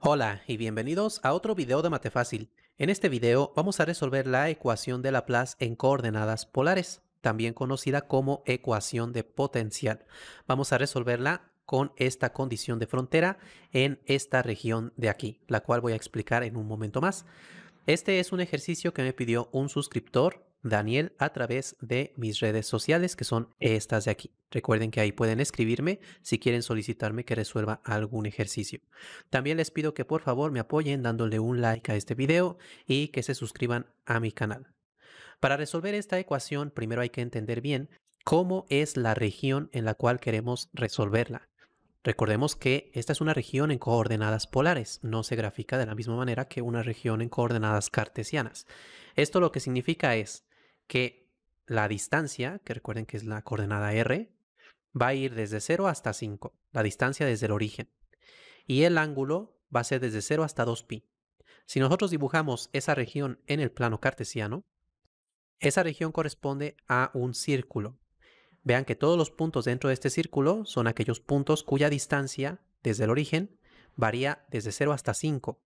Hola y bienvenidos a otro video de Mate Fácil. En este video vamos a resolver la ecuación de Laplace en coordenadas polares, también conocida como ecuación de potencial. Vamos a resolverla con esta condición de frontera en esta región de aquí, la cual voy a explicar en un momento más. Este es un ejercicio que me pidió un suscriptor Daniel a través de mis redes sociales, que son estas de aquí. Recuerden que ahí pueden escribirme si quieren solicitarme que resuelva algún ejercicio. También les pido que por favor me apoyen dándole un like a este video y que se suscriban a mi canal. Para resolver esta ecuación, primero hay que entender bien cómo es la región en la cual queremos resolverla. Recordemos que esta es una región en coordenadas polares, no se grafica de la misma manera que una región en coordenadas cartesianas. Esto lo que significa es que la distancia, que recuerden que es la coordenada R, va a ir desde 0 hasta 5, la distancia desde el origen. Y el ángulo va a ser desde 0 hasta 2pi. Si nosotros dibujamos esa región en el plano cartesiano, esa región corresponde a un círculo. Vean que todos los puntos dentro de este círculo son aquellos puntos cuya distancia desde el origen varía desde 0 hasta 5.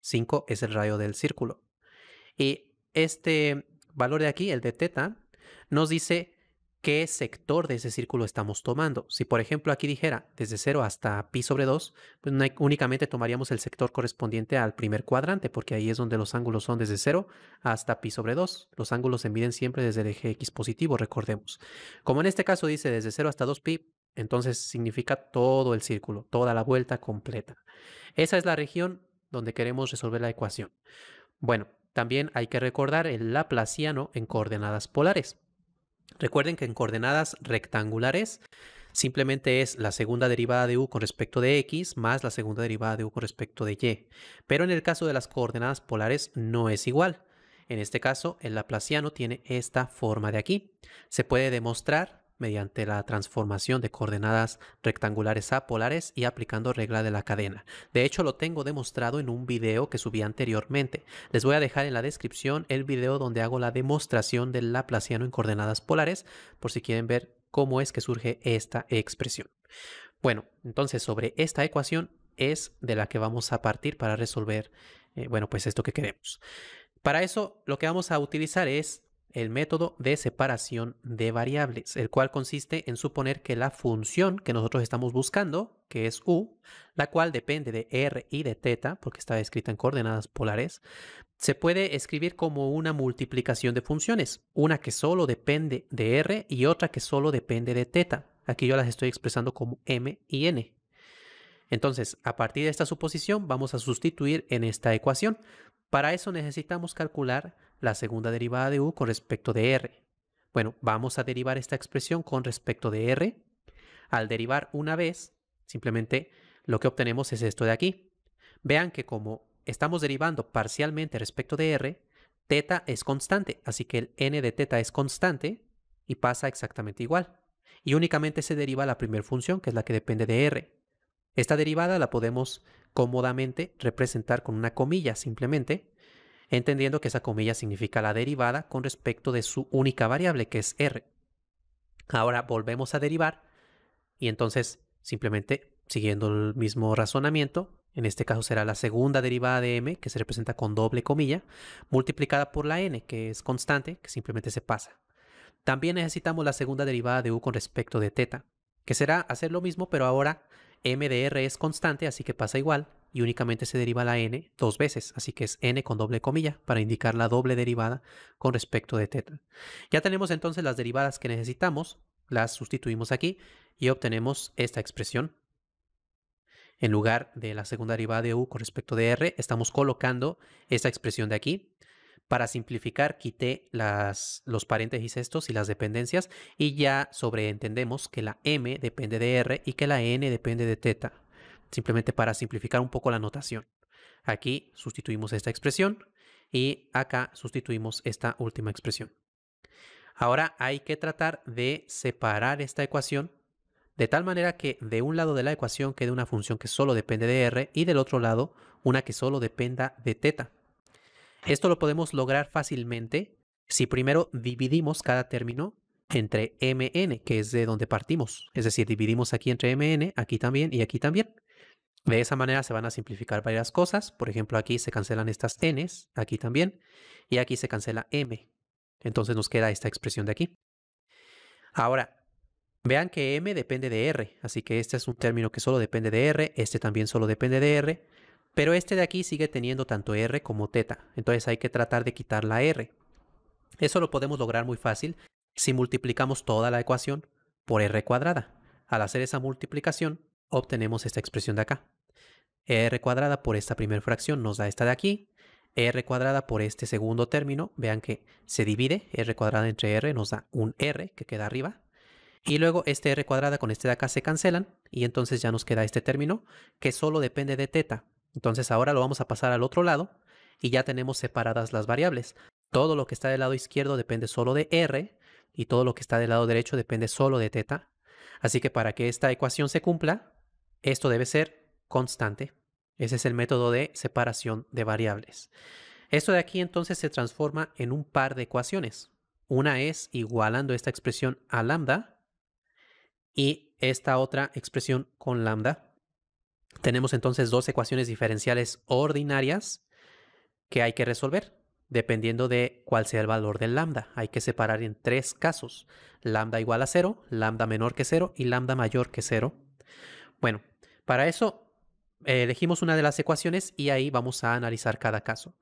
5 es el radio del círculo. Y este valor de aquí, el de teta, nos dice qué sector de ese círculo estamos tomando. Si por ejemplo aquí dijera desde 0 hasta pi sobre 2, pues únicamente tomaríamos el sector correspondiente al primer cuadrante, porque ahí es donde los ángulos son desde 0 hasta pi sobre 2. Los ángulos se miden siempre desde el eje x positivo, recordemos. Como en este caso dice desde 0 hasta 2pi, entonces significa todo el círculo, toda la vuelta completa. Esa es la región donde queremos resolver la ecuación. Bueno, también hay que recordar el laplaciano en coordenadas polares. Recuerden que en coordenadas rectangulares simplemente es la segunda derivada de u con respecto de x más la segunda derivada de u con respecto de y. Pero en el caso de las coordenadas polares no es igual. En este caso, el laplaciano tiene esta forma de aquí. Se puede demostrar mediante la transformación de coordenadas rectangulares a polares y aplicando regla de la cadena. De hecho, lo tengo demostrado en un video que subí anteriormente. Les voy a dejar en la descripción el video donde hago la demostración del Laplaciano en coordenadas polares, por si quieren ver cómo es que surge esta expresión. Bueno, entonces sobre esta ecuación es de la que vamos a partir para resolver, eh, bueno, pues esto que queremos. Para eso lo que vamos a utilizar es el método de separación de variables, el cual consiste en suponer que la función que nosotros estamos buscando, que es u, la cual depende de r y de teta porque está escrita en coordenadas polares, se puede escribir como una multiplicación de funciones, una que solo depende de r y otra que solo depende de teta Aquí yo las estoy expresando como m y n. Entonces, a partir de esta suposición, vamos a sustituir en esta ecuación. Para eso necesitamos calcular la segunda derivada de u con respecto de r. Bueno, vamos a derivar esta expresión con respecto de r. Al derivar una vez, simplemente lo que obtenemos es esto de aquí. Vean que como estamos derivando parcialmente respecto de r, teta es constante, así que el n de teta es constante y pasa exactamente igual. Y únicamente se deriva la primera función, que es la que depende de r. Esta derivada la podemos cómodamente representar con una comilla simplemente, entendiendo que esa comilla significa la derivada con respecto de su única variable, que es r. Ahora volvemos a derivar y entonces simplemente siguiendo el mismo razonamiento, en este caso será la segunda derivada de m, que se representa con doble comilla, multiplicada por la n, que es constante, que simplemente se pasa. También necesitamos la segunda derivada de u con respecto de teta, que será hacer lo mismo, pero ahora m de r es constante, así que pasa igual, y únicamente se deriva la n dos veces, así que es n con doble comilla para indicar la doble derivada con respecto de teta. Ya tenemos entonces las derivadas que necesitamos, las sustituimos aquí y obtenemos esta expresión. En lugar de la segunda derivada de u con respecto de r, estamos colocando esta expresión de aquí. Para simplificar, quité las, los paréntesis estos y las dependencias y ya sobreentendemos que la m depende de r y que la n depende de teta simplemente para simplificar un poco la notación. Aquí sustituimos esta expresión y acá sustituimos esta última expresión. Ahora hay que tratar de separar esta ecuación de tal manera que de un lado de la ecuación quede una función que solo depende de r y del otro lado una que solo dependa de θ. Esto lo podemos lograr fácilmente si primero dividimos cada término entre mn, que es de donde partimos. Es decir, dividimos aquí entre mn, aquí también y aquí también. De esa manera se van a simplificar varias cosas. Por ejemplo, aquí se cancelan estas n's, aquí también, y aquí se cancela m. Entonces nos queda esta expresión de aquí. Ahora, vean que m depende de r, así que este es un término que solo depende de r, este también solo depende de r, pero este de aquí sigue teniendo tanto r como teta, entonces hay que tratar de quitar la r. Eso lo podemos lograr muy fácil si multiplicamos toda la ecuación por r cuadrada. Al hacer esa multiplicación, obtenemos esta expresión de acá r cuadrada por esta primera fracción nos da esta de aquí. r cuadrada por este segundo término, vean que se divide, r cuadrada entre r nos da un r que queda arriba. Y luego este r cuadrada con este de acá se cancelan y entonces ya nos queda este término que solo depende de teta. Entonces ahora lo vamos a pasar al otro lado y ya tenemos separadas las variables. Todo lo que está del lado izquierdo depende solo de r y todo lo que está del lado derecho depende solo de teta. Así que para que esta ecuación se cumpla, esto debe ser constante. Ese es el método de separación de variables. Esto de aquí entonces se transforma en un par de ecuaciones. Una es igualando esta expresión a lambda y esta otra expresión con lambda. Tenemos entonces dos ecuaciones diferenciales ordinarias que hay que resolver dependiendo de cuál sea el valor del lambda. Hay que separar en tres casos. Lambda igual a cero, lambda menor que cero y lambda mayor que cero Bueno, para eso elegimos una de las ecuaciones y ahí vamos a analizar cada caso.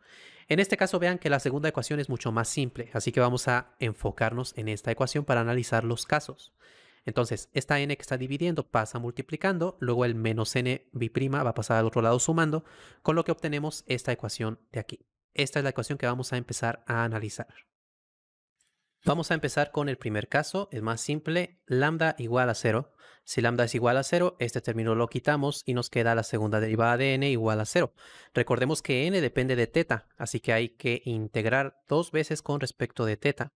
En este caso vean que la segunda ecuación es mucho más simple, así que vamos a enfocarnos en esta ecuación para analizar los casos. Entonces, esta n que está dividiendo pasa multiplicando, luego el menos n' va a pasar al otro lado sumando, con lo que obtenemos esta ecuación de aquí. Esta es la ecuación que vamos a empezar a analizar. Vamos a empezar con el primer caso, es más simple, lambda igual a 0. Si lambda es igual a 0, este término lo quitamos y nos queda la segunda derivada de n igual a 0. Recordemos que n depende de teta, así que hay que integrar dos veces con respecto de teta.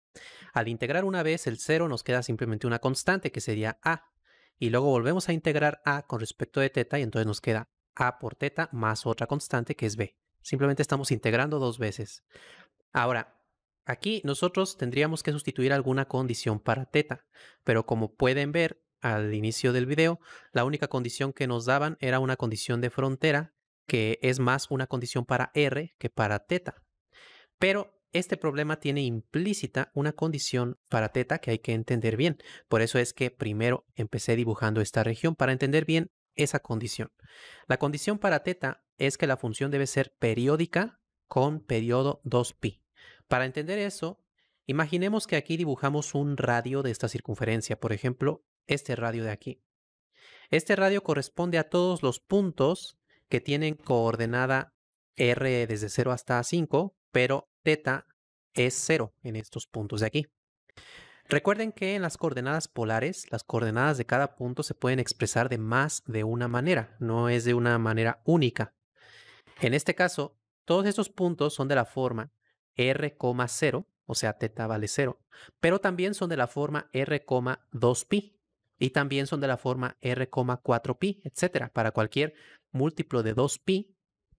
Al integrar una vez el 0 nos queda simplemente una constante que sería a. Y luego volvemos a integrar a con respecto de teta y entonces nos queda a por teta más otra constante que es b. Simplemente estamos integrando dos veces. Ahora, Aquí nosotros tendríamos que sustituir alguna condición para teta, pero como pueden ver al inicio del video, la única condición que nos daban era una condición de frontera, que es más una condición para r que para teta. Pero este problema tiene implícita una condición para teta que hay que entender bien. Por eso es que primero empecé dibujando esta región para entender bien esa condición. La condición para teta es que la función debe ser periódica con periodo 2pi. Para entender eso, imaginemos que aquí dibujamos un radio de esta circunferencia, por ejemplo, este radio de aquí. Este radio corresponde a todos los puntos que tienen coordenada R desde 0 hasta 5, pero θ es 0 en estos puntos de aquí. Recuerden que en las coordenadas polares, las coordenadas de cada punto se pueden expresar de más de una manera, no es de una manera única. En este caso, todos estos puntos son de la forma R,0, o sea, teta vale 0, pero también son de la forma R,2pi y también son de la forma R,4pi, etcétera. Para cualquier múltiplo de 2pi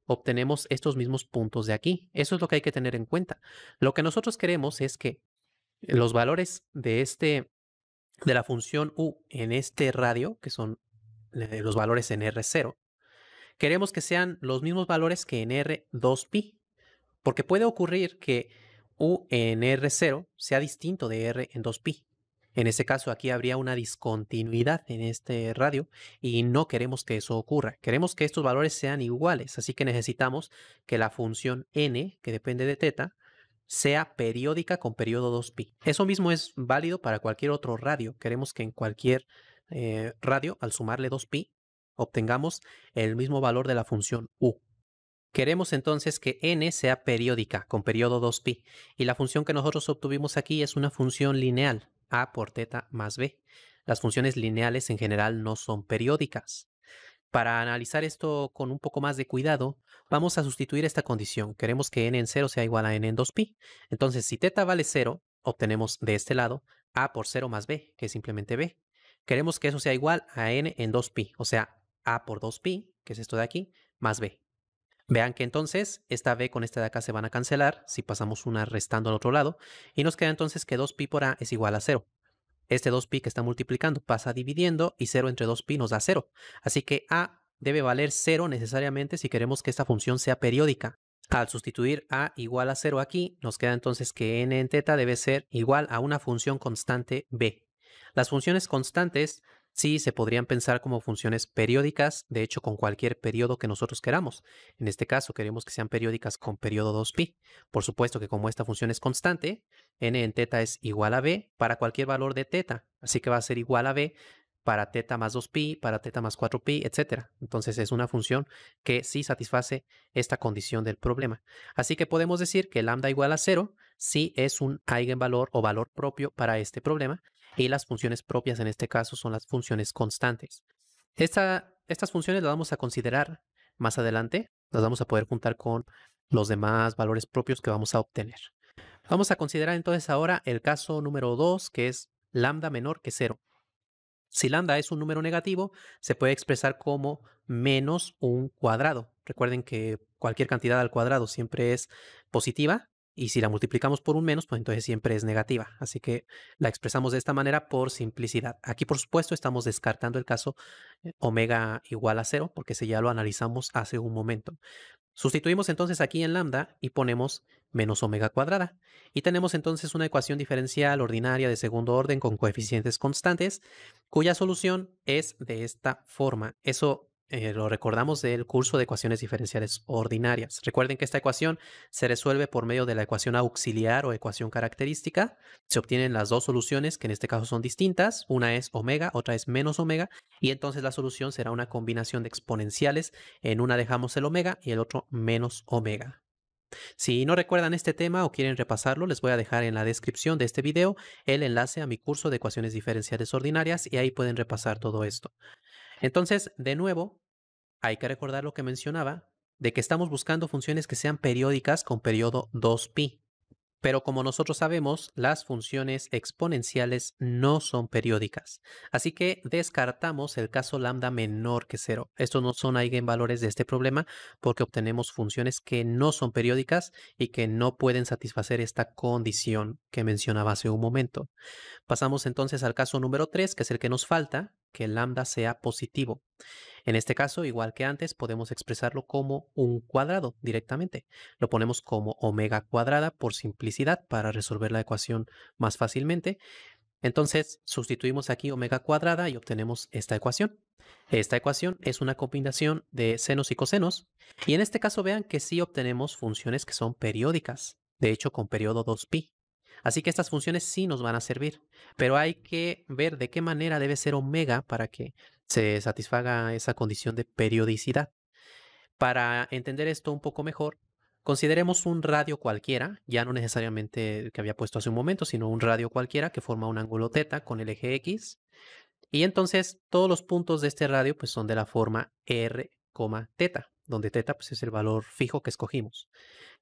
obtenemos estos mismos puntos de aquí. Eso es lo que hay que tener en cuenta. Lo que nosotros queremos es que los valores de este de la función u en este radio, que son eh, los valores en R0, queremos que sean los mismos valores que en R2pi. Porque puede ocurrir que U en R0 sea distinto de R en 2pi. En ese caso, aquí habría una discontinuidad en este radio y no queremos que eso ocurra. Queremos que estos valores sean iguales, así que necesitamos que la función n, que depende de teta, sea periódica con periodo 2pi. Eso mismo es válido para cualquier otro radio. Queremos que en cualquier eh, radio, al sumarle 2pi, obtengamos el mismo valor de la función u. Queremos entonces que n sea periódica, con periodo 2pi, y la función que nosotros obtuvimos aquí es una función lineal, a por teta más b. Las funciones lineales en general no son periódicas. Para analizar esto con un poco más de cuidado, vamos a sustituir esta condición. Queremos que n en 0 sea igual a n en 2pi. Entonces, si teta vale 0, obtenemos de este lado a por 0 más b, que es simplemente b. Queremos que eso sea igual a n en 2pi, o sea, a por 2pi, que es esto de aquí, más b. Vean que entonces esta B con esta de acá se van a cancelar si pasamos una restando al otro lado y nos queda entonces que 2pi por A es igual a 0. Este 2pi que está multiplicando pasa dividiendo y 0 entre 2pi nos da 0. Así que A debe valer 0 necesariamente si queremos que esta función sea periódica. Al sustituir A igual a 0 aquí, nos queda entonces que n en teta debe ser igual a una función constante B. Las funciones constantes Sí, se podrían pensar como funciones periódicas, de hecho con cualquier periodo que nosotros queramos. En este caso queremos que sean periódicas con periodo 2pi. Por supuesto que como esta función es constante, n en teta es igual a b para cualquier valor de teta, así que va a ser igual a b para teta más 2pi, para teta más 4pi, etc. Entonces es una función que sí satisface esta condición del problema. Así que podemos decir que lambda igual a 0 sí es un eigenvalor o valor propio para este problema y las funciones propias en este caso son las funciones constantes. estas funciones las vamos a considerar más adelante, las vamos a poder juntar con los demás valores propios que vamos a obtener. Vamos a considerar entonces ahora el caso número 2, que es lambda menor que 0. Si lambda es un número negativo, se puede expresar como menos un cuadrado. Recuerden que cualquier cantidad al cuadrado siempre es positiva y si la multiplicamos por un menos, pues entonces siempre es negativa. Así que la expresamos de esta manera por simplicidad. Aquí, por supuesto, estamos descartando el caso eh, omega igual a cero, porque ese ya lo analizamos hace un momento. Sustituimos entonces aquí en lambda y ponemos menos omega cuadrada. Y tenemos entonces una ecuación diferencial ordinaria de segundo orden con coeficientes constantes, cuya solución es de esta forma. Eso eh, lo recordamos del curso de ecuaciones diferenciales ordinarias. Recuerden que esta ecuación se resuelve por medio de la ecuación auxiliar o ecuación característica. Se obtienen las dos soluciones que en este caso son distintas. Una es omega, otra es menos omega. Y entonces la solución será una combinación de exponenciales. En una dejamos el omega y el otro menos omega. Si no recuerdan este tema o quieren repasarlo, les voy a dejar en la descripción de este video el enlace a mi curso de ecuaciones diferenciales ordinarias y ahí pueden repasar todo esto. Entonces, de nuevo, hay que recordar lo que mencionaba, de que estamos buscando funciones que sean periódicas con periodo 2pi. Pero como nosotros sabemos, las funciones exponenciales no son periódicas. Así que descartamos el caso lambda menor que cero. Estos no son eigenvalores de este problema porque obtenemos funciones que no son periódicas y que no pueden satisfacer esta condición que mencionaba hace un momento. Pasamos entonces al caso número 3, que es el que nos falta, que lambda sea positivo. En este caso, igual que antes, podemos expresarlo como un cuadrado directamente. Lo ponemos como omega cuadrada por simplicidad para resolver la ecuación más fácilmente. Entonces, sustituimos aquí omega cuadrada y obtenemos esta ecuación. Esta ecuación es una combinación de senos y cosenos. Y en este caso vean que sí obtenemos funciones que son periódicas, de hecho con periodo 2pi. Así que estas funciones sí nos van a servir, pero hay que ver de qué manera debe ser omega para que se satisfaga esa condición de periodicidad. Para entender esto un poco mejor, consideremos un radio cualquiera, ya no necesariamente el que había puesto hace un momento, sino un radio cualquiera que forma un ángulo θ con el eje X. Y entonces todos los puntos de este radio pues, son de la forma R, θ donde teta pues, es el valor fijo que escogimos.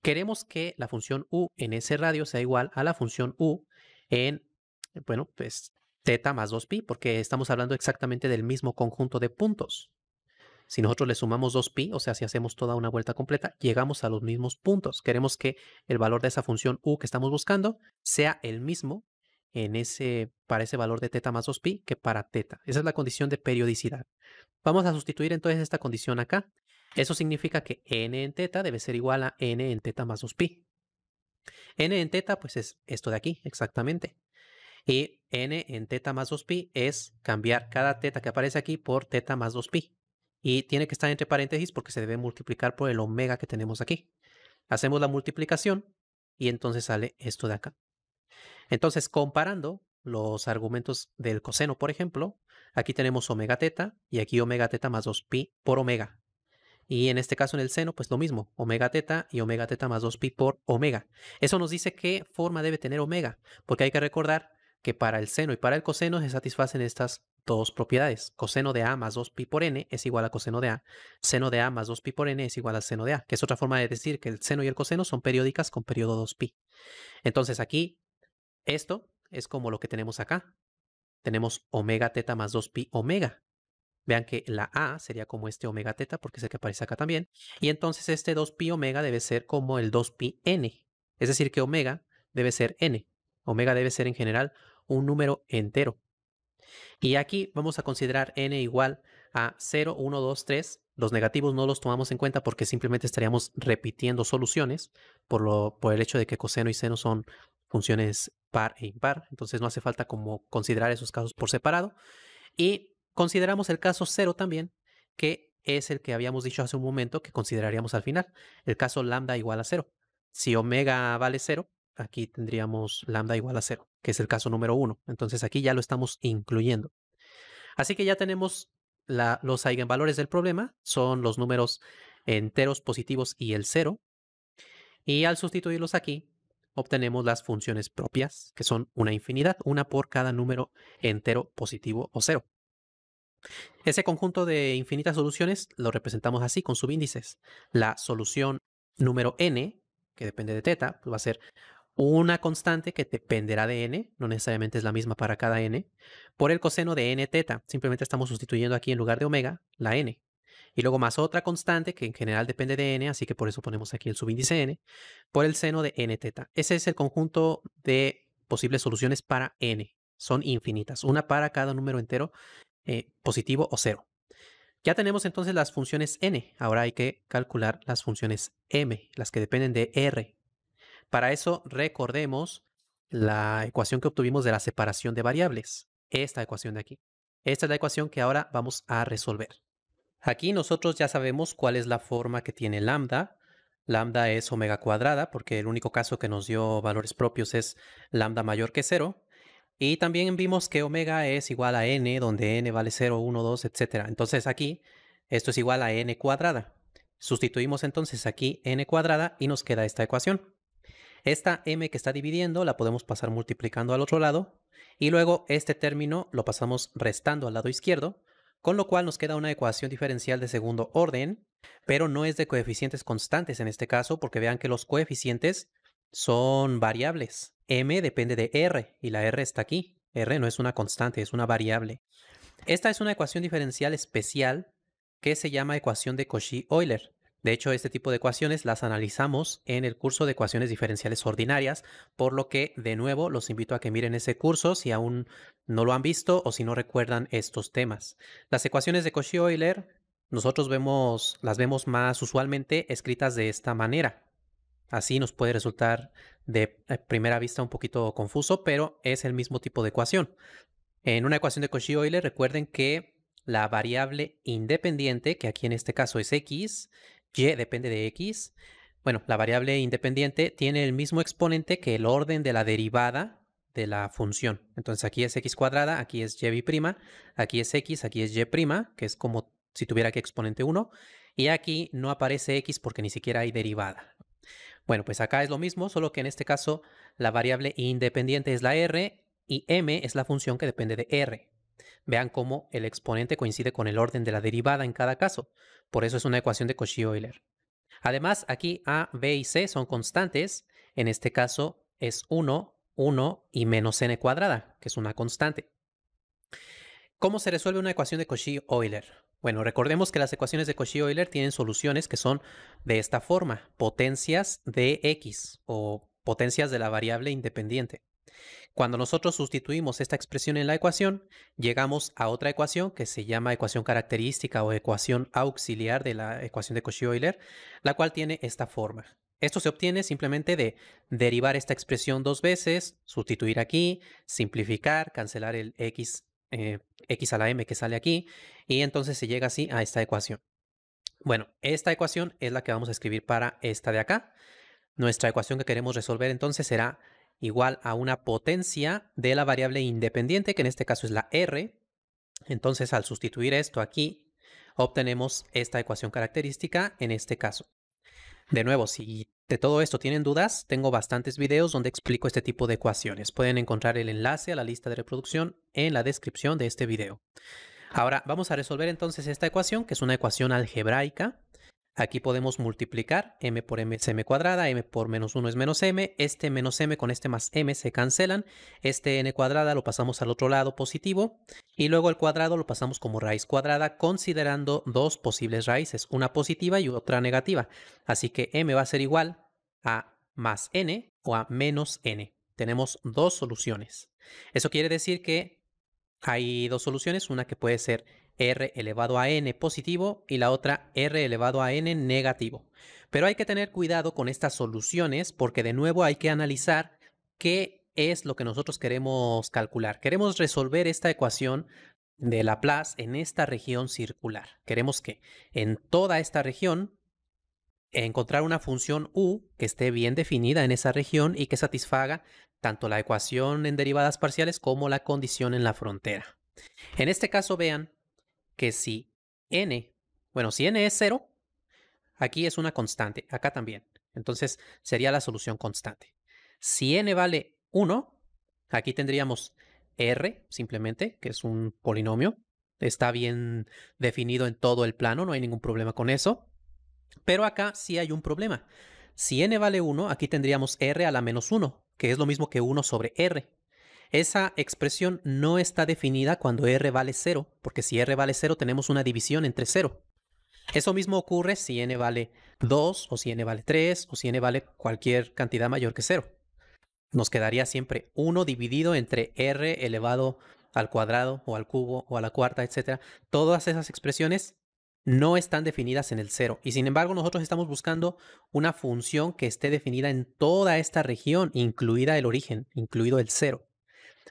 Queremos que la función u en ese radio sea igual a la función u en, eh, bueno, pues teta más 2pi, porque estamos hablando exactamente del mismo conjunto de puntos. Si nosotros le sumamos 2pi, o sea, si hacemos toda una vuelta completa, llegamos a los mismos puntos. Queremos que el valor de esa función u que estamos buscando sea el mismo en ese, para ese valor de teta más 2pi que para teta. Esa es la condición de periodicidad. Vamos a sustituir entonces esta condición acá. Eso significa que n en teta debe ser igual a n en teta más 2pi. n en teta pues es esto de aquí, exactamente. Y n en teta más 2pi es cambiar cada teta que aparece aquí por teta más 2pi. Y tiene que estar entre paréntesis porque se debe multiplicar por el omega que tenemos aquí. Hacemos la multiplicación y entonces sale esto de acá. Entonces, comparando los argumentos del coseno, por ejemplo, aquí tenemos omega teta y aquí omega teta más 2pi por omega. Y en este caso en el seno, pues lo mismo, omega teta y omega teta más 2pi por omega. Eso nos dice qué forma debe tener omega, porque hay que recordar que para el seno y para el coseno se satisfacen estas dos propiedades. Coseno de A más 2pi por n es igual a coseno de A. Seno de A más 2pi por n es igual a seno de A, que es otra forma de decir que el seno y el coseno son periódicas con periodo 2pi. Entonces aquí, esto es como lo que tenemos acá. Tenemos omega teta más 2pi omega. Vean que la A sería como este omega teta, porque sé que aparece acá también. Y entonces este 2pi omega debe ser como el 2pi n. Es decir, que omega debe ser n. Omega debe ser en general un número entero. Y aquí vamos a considerar n igual a 0, 1, 2, 3. Los negativos no los tomamos en cuenta porque simplemente estaríamos repitiendo soluciones por, lo, por el hecho de que coseno y seno son funciones par e impar. Entonces no hace falta como considerar esos casos por separado. Y Consideramos el caso cero también, que es el que habíamos dicho hace un momento que consideraríamos al final, el caso lambda igual a cero. Si omega vale cero, aquí tendríamos lambda igual a cero, que es el caso número uno. Entonces aquí ya lo estamos incluyendo. Así que ya tenemos los eigenvalores del problema, son los números enteros positivos y el cero. Y al sustituirlos aquí, obtenemos las funciones propias, que son una infinidad, una por cada número entero positivo o cero. Ese conjunto de infinitas soluciones lo representamos así con subíndices. La solución número n, que depende de teta, pues, va a ser una constante que dependerá de n, no necesariamente es la misma para cada n, por el coseno de n teta. Simplemente estamos sustituyendo aquí en lugar de omega la n. Y luego más otra constante que en general depende de n, así que por eso ponemos aquí el subíndice n, por el seno de n teta. Ese es el conjunto de posibles soluciones para n. Son infinitas, una para cada número entero eh, positivo o cero. Ya tenemos entonces las funciones n, ahora hay que calcular las funciones m, las que dependen de r. Para eso recordemos la ecuación que obtuvimos de la separación de variables, esta ecuación de aquí. Esta es la ecuación que ahora vamos a resolver. Aquí nosotros ya sabemos cuál es la forma que tiene lambda. Lambda es omega cuadrada porque el único caso que nos dio valores propios es lambda mayor que cero. Y también vimos que omega es igual a n, donde n vale 0, 1, 2, etc. Entonces aquí esto es igual a n cuadrada. Sustituimos entonces aquí n cuadrada y nos queda esta ecuación. Esta m que está dividiendo la podemos pasar multiplicando al otro lado y luego este término lo pasamos restando al lado izquierdo, con lo cual nos queda una ecuación diferencial de segundo orden, pero no es de coeficientes constantes en este caso porque vean que los coeficientes son variables. M depende de R y la R está aquí. R no es una constante, es una variable. Esta es una ecuación diferencial especial que se llama ecuación de Cauchy-Euler. De hecho, este tipo de ecuaciones las analizamos en el curso de ecuaciones diferenciales ordinarias, por lo que de nuevo los invito a que miren ese curso si aún no lo han visto o si no recuerdan estos temas. Las ecuaciones de Cauchy-Euler nosotros vemos, las vemos más usualmente escritas de esta manera. Así nos puede resultar de eh, primera vista un poquito confuso, pero es el mismo tipo de ecuación. En una ecuación de Cauchy-Euler, recuerden que la variable independiente, que aquí en este caso es x, y depende de x, bueno, la variable independiente tiene el mismo exponente que el orden de la derivada de la función. Entonces aquí es x cuadrada, aquí es y prima, aquí es x, aquí es y prima, que es como si tuviera que exponente 1, y aquí no aparece x porque ni siquiera hay derivada. Bueno, pues acá es lo mismo, solo que en este caso la variable independiente es la r y m es la función que depende de r. Vean cómo el exponente coincide con el orden de la derivada en cada caso. Por eso es una ecuación de Cauchy-Euler. Además, aquí a, b y c son constantes. En este caso es 1, 1 y menos n cuadrada, que es una constante. ¿Cómo se resuelve una ecuación de Cauchy-Euler? Bueno, recordemos que las ecuaciones de Cauchy-Euler tienen soluciones que son de esta forma, potencias de x o potencias de la variable independiente. Cuando nosotros sustituimos esta expresión en la ecuación, llegamos a otra ecuación que se llama ecuación característica o ecuación auxiliar de la ecuación de Cauchy-Euler, la cual tiene esta forma. Esto se obtiene simplemente de derivar esta expresión dos veces, sustituir aquí, simplificar, cancelar el x eh, x a la m que sale aquí y entonces se llega así a esta ecuación. Bueno, esta ecuación es la que vamos a escribir para esta de acá. Nuestra ecuación que queremos resolver entonces será igual a una potencia de la variable independiente, que en este caso es la r. Entonces, al sustituir esto aquí, obtenemos esta ecuación característica en este caso. De nuevo, si de todo esto tienen dudas, tengo bastantes videos donde explico este tipo de ecuaciones. Pueden encontrar el enlace a la lista de reproducción en la descripción de este video. Ahora vamos a resolver entonces esta ecuación, que es una ecuación algebraica Aquí podemos multiplicar m por m es m cuadrada, m por menos 1 es menos m, este menos m con este más m se cancelan, este n cuadrada lo pasamos al otro lado positivo y luego el cuadrado lo pasamos como raíz cuadrada considerando dos posibles raíces, una positiva y otra negativa. Así que m va a ser igual a más n o a menos n. Tenemos dos soluciones. Eso quiere decir que hay dos soluciones, una que puede ser r elevado a n positivo y la otra r elevado a n negativo. Pero hay que tener cuidado con estas soluciones porque de nuevo hay que analizar qué es lo que nosotros queremos calcular. Queremos resolver esta ecuación de Laplace en esta región circular. Queremos que en toda esta región encontrar una función u que esté bien definida en esa región y que satisfaga tanto la ecuación en derivadas parciales como la condición en la frontera. En este caso, vean que si n, bueno, si n es 0, aquí es una constante, acá también. Entonces sería la solución constante. Si n vale 1, aquí tendríamos r simplemente, que es un polinomio. Está bien definido en todo el plano, no hay ningún problema con eso. Pero acá sí hay un problema. Si n vale 1, aquí tendríamos r a la menos 1, que es lo mismo que 1 sobre r. Esa expresión no está definida cuando r vale 0, porque si r vale 0 tenemos una división entre 0. Eso mismo ocurre si n vale 2 o si n vale 3 o si n vale cualquier cantidad mayor que 0. Nos quedaría siempre 1 dividido entre r elevado al cuadrado o al cubo o a la cuarta, etc. Todas esas expresiones no están definidas en el 0 y sin embargo nosotros estamos buscando una función que esté definida en toda esta región, incluida el origen, incluido el 0.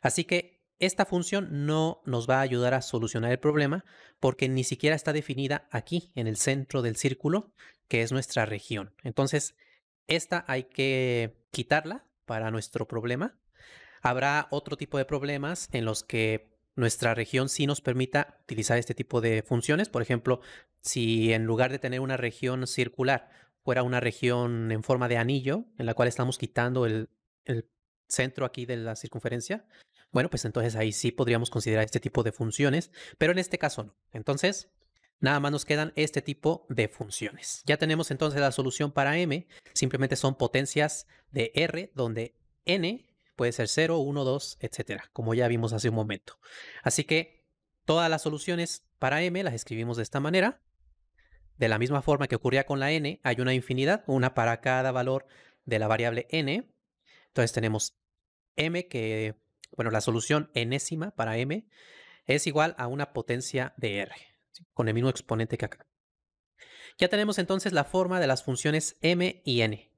Así que esta función no nos va a ayudar a solucionar el problema porque ni siquiera está definida aquí en el centro del círculo, que es nuestra región. Entonces, esta hay que quitarla para nuestro problema. Habrá otro tipo de problemas en los que nuestra región sí nos permita utilizar este tipo de funciones. Por ejemplo, si en lugar de tener una región circular fuera una región en forma de anillo, en la cual estamos quitando el, centro aquí de la circunferencia, bueno, pues entonces ahí sí podríamos considerar este tipo de funciones, pero en este caso no. Entonces, nada más nos quedan este tipo de funciones. Ya tenemos entonces la solución para m, simplemente son potencias de r, donde n puede ser 0, 1, 2, etcétera, como ya vimos hace un momento. Así que todas las soluciones para m las escribimos de esta manera. De la misma forma que ocurría con la n, hay una infinidad, una para cada valor de la variable n. Entonces tenemos m que, bueno, la solución enésima para m es igual a una potencia de r, con el mismo exponente que acá. Ya tenemos entonces la forma de las funciones m y n.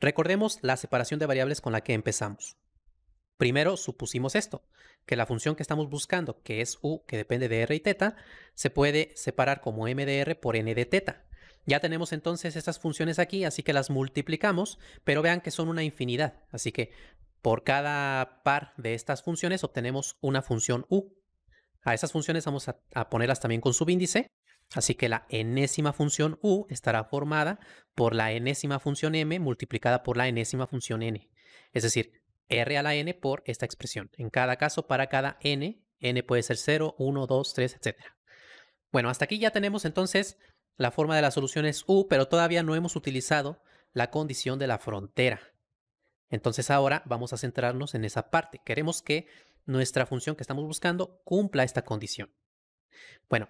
Recordemos la separación de variables con la que empezamos. Primero supusimos esto, que la función que estamos buscando, que es u, que depende de r y teta, se puede separar como m de r por n de teta. Ya tenemos entonces estas funciones aquí, así que las multiplicamos, pero vean que son una infinidad. Así que por cada par de estas funciones obtenemos una función u. A esas funciones vamos a, ponerlas también con subíndice. Así que la enésima función u estará formada por la enésima función m multiplicada por la enésima función n. Es decir, r a la n por esta expresión. En cada caso, para cada n, n puede ser 0, 1, 2, 3, etc. Bueno, hasta aquí ya tenemos entonces la forma de la solución es U, pero todavía no hemos utilizado la condición de la frontera. Entonces ahora vamos a centrarnos en esa parte. Queremos que nuestra función que estamos buscando cumpla esta condición. Bueno,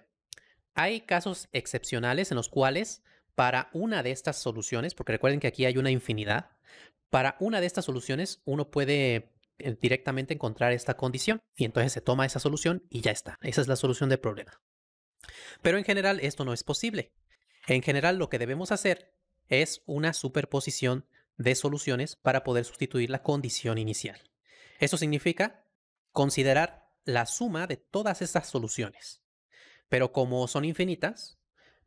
hay casos excepcionales en los cuales para una de estas soluciones, porque recuerden que aquí hay una infinidad, para una de estas soluciones uno puede eh, directamente encontrar esta condición y entonces se toma esa solución y ya está. Esa es la solución del problema. Pero en general esto no es posible. En general lo que debemos hacer es una superposición de soluciones para poder sustituir la condición inicial. Eso significa considerar la suma de todas esas soluciones. Pero como son infinitas,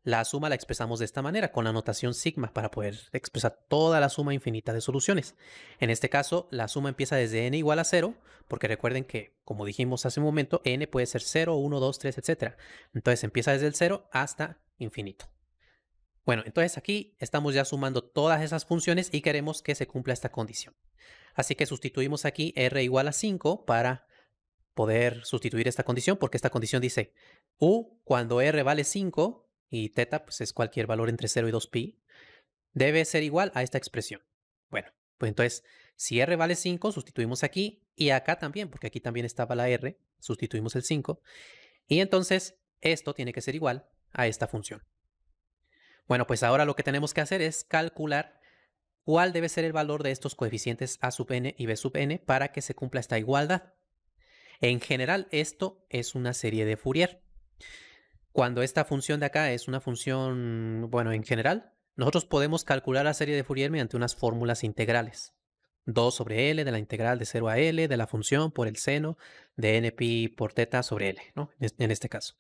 la suma la expresamos de esta manera, con la notación sigma, para poder expresar toda la suma infinita de soluciones. En este caso, la suma empieza desde n igual a 0, porque recuerden que, como dijimos hace un momento, n puede ser 0, 1, 2, 3, etc. Entonces empieza desde el 0 hasta infinito. Bueno, entonces aquí estamos ya sumando todas esas funciones y queremos que se cumpla esta condición. Así que sustituimos aquí r igual a 5 para poder sustituir esta condición, porque esta condición dice u cuando r vale 5 y teta pues es cualquier valor entre 0 y 2pi, debe ser igual a esta expresión. Bueno, pues entonces, si r vale 5, sustituimos aquí y acá también, porque aquí también estaba la r, sustituimos el 5. Y entonces, esto tiene que ser igual a esta función. Bueno, pues ahora lo que tenemos que hacer es calcular cuál debe ser el valor de estos coeficientes a sub n y b sub n para que se cumpla esta igualdad. En general, esto es una serie de Fourier. Cuando esta función de acá es una función, bueno, en general, nosotros podemos calcular la serie de Fourier mediante unas fórmulas integrales. 2 sobre L de la integral de 0 a L de la función por el seno de pi por teta sobre L, ¿no? En este caso.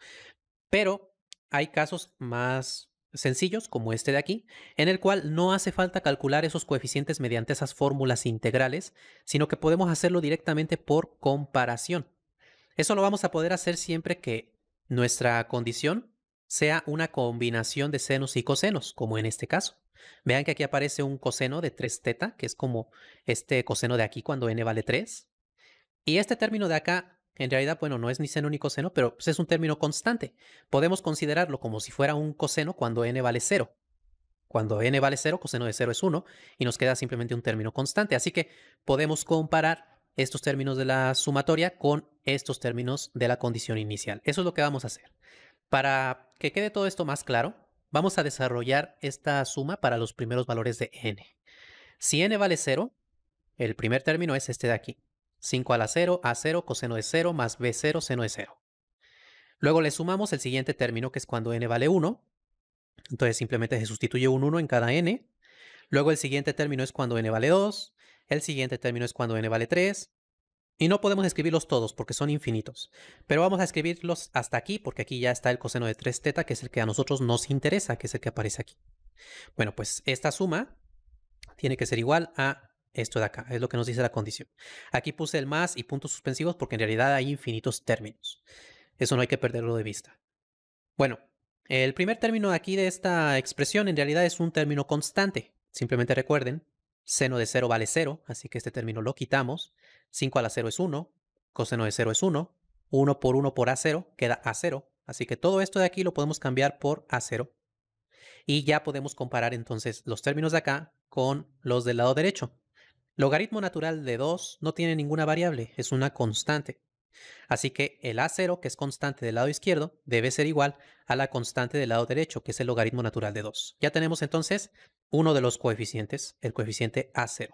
Pero hay casos más sencillos, como este de aquí, en el cual no hace falta calcular esos coeficientes mediante esas fórmulas integrales, sino que podemos hacerlo directamente por comparación. Eso lo vamos a poder hacer siempre que nuestra condición sea una combinación de senos y cosenos, como en este caso. Vean que aquí aparece un coseno de 3 teta, que es como este coseno de aquí cuando n vale 3. Y este término de acá, en realidad, bueno, no es ni seno ni coseno, pero pues, es un término constante. Podemos considerarlo como si fuera un coseno cuando n vale 0. Cuando n vale 0, coseno de 0 es 1, y nos queda simplemente un término constante. Así que podemos comparar estos términos de la sumatoria con estos términos de la condición inicial. Eso es lo que vamos a hacer. Para que quede todo esto más claro, vamos a desarrollar esta suma para los primeros valores de n. Si n vale 0, el primer término es este de aquí. 5 a la 0, a 0, coseno de 0, más b0, seno de 0. Luego le sumamos el siguiente término, que es cuando n vale 1. Entonces simplemente se sustituye un 1 en cada n. Luego el siguiente término es cuando n vale 2 el siguiente término es cuando n vale 3, y no podemos escribirlos todos porque son infinitos, pero vamos a escribirlos hasta aquí porque aquí ya está el coseno de 3 teta, que es el que a nosotros nos interesa, que es el que aparece aquí. Bueno, pues esta suma tiene que ser igual a esto de acá, es lo que nos dice la condición. Aquí puse el más y puntos suspensivos porque en realidad hay infinitos términos. Eso no hay que perderlo de vista. Bueno, el primer término aquí de esta expresión en realidad es un término constante. Simplemente recuerden Seno de 0 vale 0, así que este término lo quitamos. 5 a la 0 es 1, coseno de 0 es 1, 1 por 1 por A0 queda A0, así que todo esto de aquí lo podemos cambiar por A0. Y ya podemos comparar entonces los términos de acá con los del lado derecho. Logaritmo natural de 2 no tiene ninguna variable, es una constante. Así que el A0, que es constante del lado izquierdo, debe ser igual a la constante del lado derecho, que es el logaritmo natural de 2. Ya tenemos entonces uno de los coeficientes, el coeficiente A0.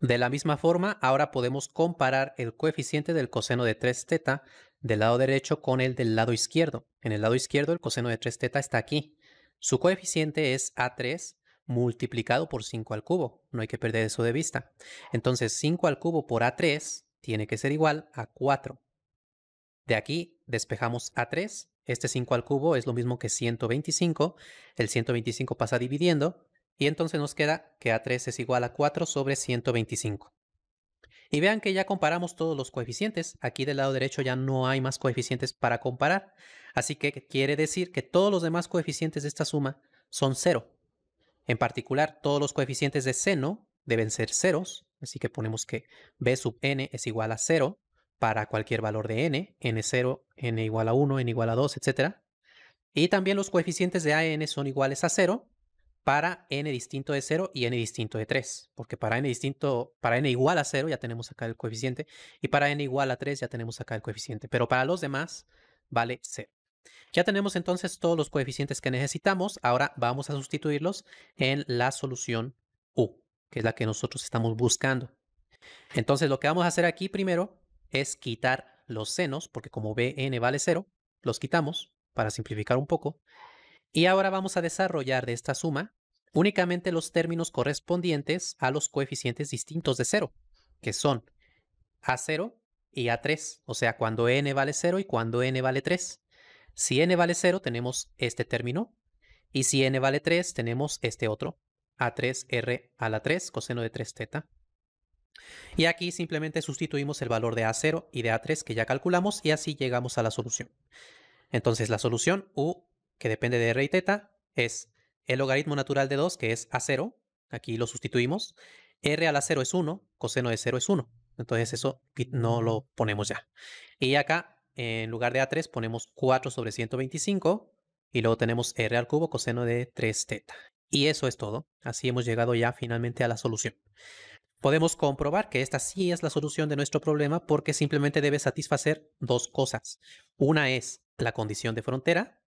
De la misma forma, ahora podemos comparar el coeficiente del coseno de 3 teta del lado derecho con el del lado izquierdo. En el lado izquierdo, el coseno de 3 teta está aquí. Su coeficiente es A3 multiplicado por 5 al cubo. No hay que perder eso de vista. Entonces, 5 al cubo por A3 tiene que ser igual a 4. De aquí despejamos a 3. Este 5 al cubo es lo mismo que 125. El 125 pasa dividiendo. Y entonces nos queda que A3 es igual a 4 sobre 125. Y vean que ya comparamos todos los coeficientes. Aquí del lado derecho ya no hay más coeficientes para comparar. Así que quiere decir que todos los demás coeficientes de esta suma son 0. En particular, todos los coeficientes de seno deben ser ceros Así que ponemos que b sub n es igual a 0 para cualquier valor de n, n0, n igual a 1, n igual a 2, etc. Y también los coeficientes de a n son iguales a 0 para n distinto de 0 y n distinto de 3, porque para n distinto, para n igual a 0 ya tenemos acá el coeficiente y para n igual a 3 ya tenemos acá el coeficiente, pero para los demás vale 0. Ya tenemos entonces todos los coeficientes que necesitamos, ahora vamos a sustituirlos en la solución U que es la que nosotros estamos buscando. Entonces lo que vamos a hacer aquí primero es quitar los senos, porque como bn vale 0, los quitamos para simplificar un poco. Y ahora vamos a desarrollar de esta suma únicamente los términos correspondientes a los coeficientes distintos de 0, que son a0 y a3, o sea, cuando n vale 0 y cuando n vale 3. Si n vale 0 tenemos este término y si n vale 3 tenemos este otro a3r a la 3 coseno de 3 teta. Y aquí simplemente sustituimos el valor de a0 y de a3 que ya calculamos y así llegamos a la solución. Entonces la solución u, que depende de r y teta, es el logaritmo natural de 2, que es a0, aquí lo sustituimos, r a la 0 es 1, coseno de 0 es 1. Entonces eso no lo ponemos ya. Y acá, en lugar de a3, ponemos 4 sobre 125 y luego tenemos r al cubo coseno de 3 teta. Y eso es todo. Así hemos llegado ya finalmente a la solución. Podemos comprobar que esta sí es la solución de nuestro problema porque simplemente debe satisfacer dos cosas. Una es la condición de frontera.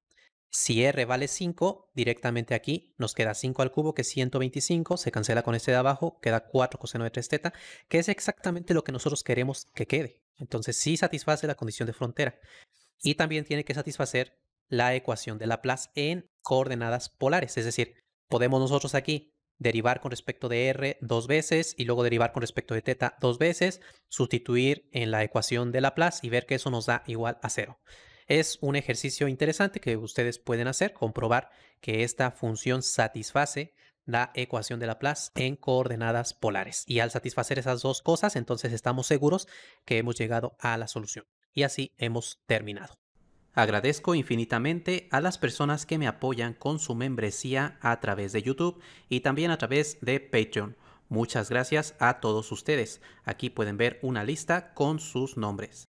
Si R vale 5, directamente aquí nos queda 5 al cubo, que es 125, se cancela con este de abajo, queda 4 coseno de 3 teta, que es exactamente lo que nosotros queremos que quede. Entonces sí satisface la condición de frontera. Y también tiene que satisfacer la ecuación de Laplace en coordenadas polares, es decir, podemos nosotros aquí derivar con respecto de r dos veces y luego derivar con respecto de teta dos veces, sustituir en la ecuación de Laplace y ver que eso nos da igual a cero. Es un ejercicio interesante que ustedes pueden hacer, comprobar que esta función satisface la ecuación de Laplace en coordenadas polares. Y al satisfacer esas dos cosas, entonces estamos seguros que hemos llegado a la solución. Y así hemos terminado. Agradezco infinitamente a las personas que me apoyan con su membresía a través de YouTube y también a través de Patreon. Muchas gracias a todos ustedes. Aquí pueden ver una lista con sus nombres.